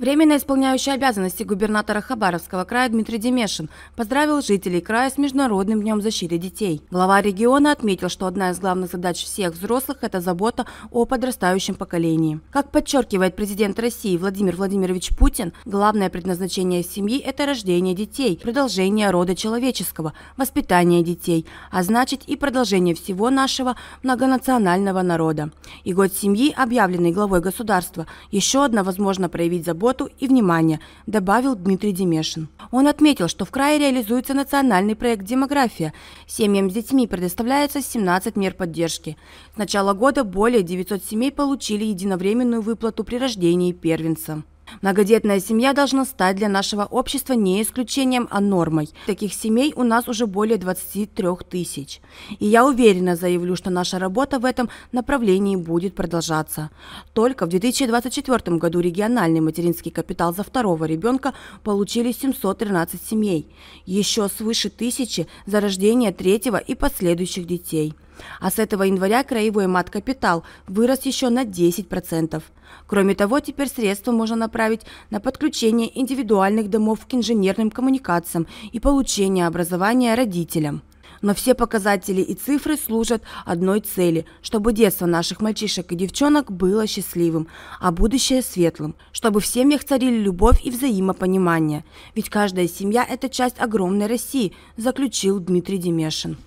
Временно исполняющий обязанности губернатора Хабаровского края Дмитрий Демешин поздравил жителей края с Международным днем защиты детей. Глава региона отметил, что одна из главных задач всех взрослых – это забота о подрастающем поколении. Как подчеркивает президент России Владимир Владимирович Путин, главное предназначение семьи – это рождение детей, продолжение рода человеческого, воспитание детей, а значит и продолжение всего нашего многонационального народа. И год семьи, объявленный главой государства, еще одна возможно проявить заботу заботу и внимание, добавил Дмитрий Демешин. Он отметил, что в крае реализуется национальный проект «Демография». Семьям с детьми предоставляется 17 мер поддержки. С начала года более 900 семей получили единовременную выплату при рождении первенца. Многодетная семья должна стать для нашего общества не исключением, а нормой. Таких семей у нас уже более 23 тысяч. И я уверенно заявлю, что наша работа в этом направлении будет продолжаться. Только в 2024 году региональный материнский капитал за второго ребенка получили 713 семей. Еще свыше тысячи за рождение третьего и последующих детей. А с этого января краевой мат-капитал вырос еще на 10%. Кроме того, теперь средства можно направить на подключение индивидуальных домов к инженерным коммуникациям и получение образования родителям. Но все показатели и цифры служат одной цели, чтобы детство наших мальчишек и девчонок было счастливым, а будущее светлым, чтобы в семьях царили любовь и взаимопонимание. Ведь каждая семья – это часть огромной России, заключил Дмитрий Демешин.